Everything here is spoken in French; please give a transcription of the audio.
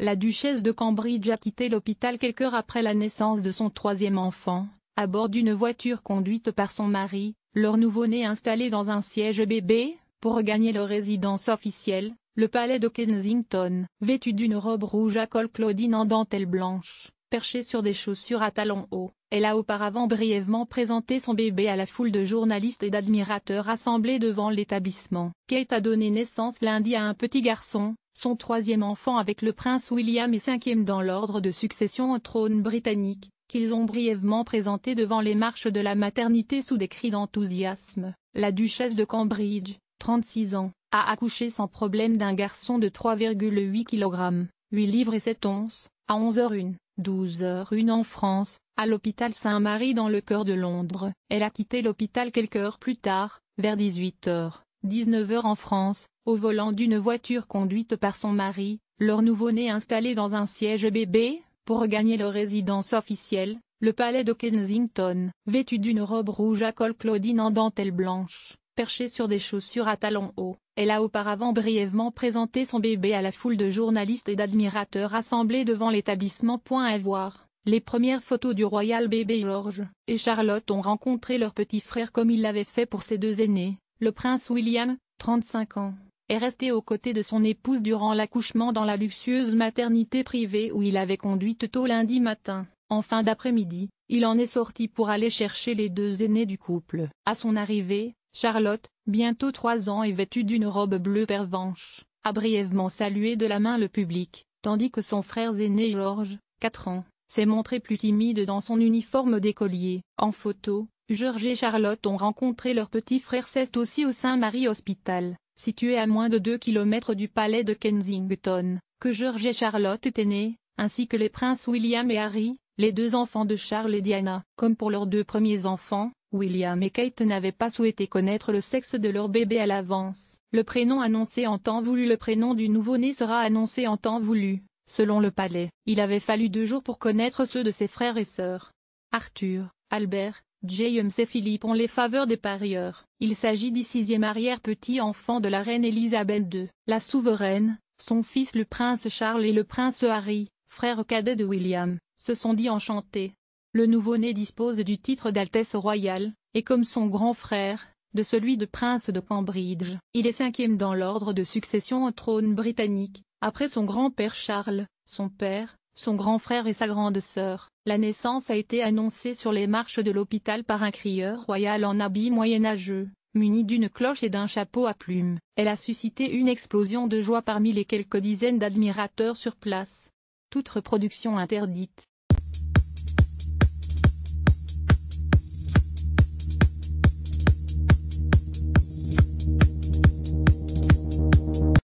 La duchesse de Cambridge a quitté l'hôpital quelques heures après la naissance de son troisième enfant, à bord d'une voiture conduite par son mari, leur nouveau-né installé dans un siège bébé, pour regagner leur résidence officielle, le palais de Kensington. Vêtue d'une robe rouge à col Claudine en dentelle blanche, Perchée sur des chaussures à talons hauts, elle a auparavant brièvement présenté son bébé à la foule de journalistes et d'admirateurs assemblés devant l'établissement. Kate a donné naissance lundi à un petit garçon, son troisième enfant avec le prince William et cinquième dans l'ordre de succession au trône britannique, qu'ils ont brièvement présenté devant les marches de la maternité sous des cris d'enthousiasme. La duchesse de Cambridge, 36 ans, a accouché sans problème d'un garçon de 3,8 kg, 8 livres et 7 onces, à 11h01. 12h01 en France, à l'hôpital Saint-Marie dans le cœur de Londres. Elle a quitté l'hôpital quelques heures plus tard, vers 18h, 19h en France, au volant d'une voiture conduite par son mari, leur nouveau-né installé dans un siège bébé, pour regagner leur résidence officielle, le palais de Kensington. Vêtue d'une robe rouge à col Claudine en dentelle blanche, Perchée sur des chaussures à talons hauts, elle a auparavant brièvement présenté son bébé à la foule de journalistes et d'admirateurs assemblés devant l'établissement. Point à voir, les premières photos du royal bébé George et Charlotte ont rencontré leur petit frère comme il l'avait fait pour ses deux aînés. Le prince William, 35 ans, est resté aux côtés de son épouse durant l'accouchement dans la luxueuse maternité privée où il avait conduite tôt lundi matin. En fin d'après-midi, il en est sorti pour aller chercher les deux aînés du couple. À son arrivée, Charlotte, bientôt trois ans et vêtue d'une robe bleue pervenche, a brièvement salué de la main le public, tandis que son frère aîné Georges, quatre ans, s'est montré plus timide dans son uniforme d'écolier. En photo, Georges et Charlotte ont rencontré leur petit frère Ceste aussi au Saint-Marie Hospital, situé à moins de 2 km du palais de Kensington, que Georges et Charlotte étaient nés, ainsi que les princes William et Harry, les deux enfants de Charles et Diana. Comme pour leurs deux premiers enfants, William et Kate n'avaient pas souhaité connaître le sexe de leur bébé à l'avance. Le prénom annoncé en temps voulu Le prénom du nouveau-né sera annoncé en temps voulu, selon le palais. Il avait fallu deux jours pour connaître ceux de ses frères et sœurs. Arthur, Albert, James et Philippe ont les faveurs des parieurs. Il s'agit du sixième arrière-petit-enfant de la reine Elisabeth II. La souveraine, son fils le prince Charles et le prince Harry, frère cadet de William, se sont dit enchantés. Le nouveau-né dispose du titre d'Altesse royale, et comme son grand frère, de celui de prince de Cambridge. Il est cinquième dans l'ordre de succession au trône britannique, après son grand-père Charles, son père, son grand frère et sa grande sœur. La naissance a été annoncée sur les marches de l'hôpital par un crieur royal en habit moyenâgeux, muni d'une cloche et d'un chapeau à plumes. Elle a suscité une explosion de joie parmi les quelques dizaines d'admirateurs sur place. Toute reproduction interdite.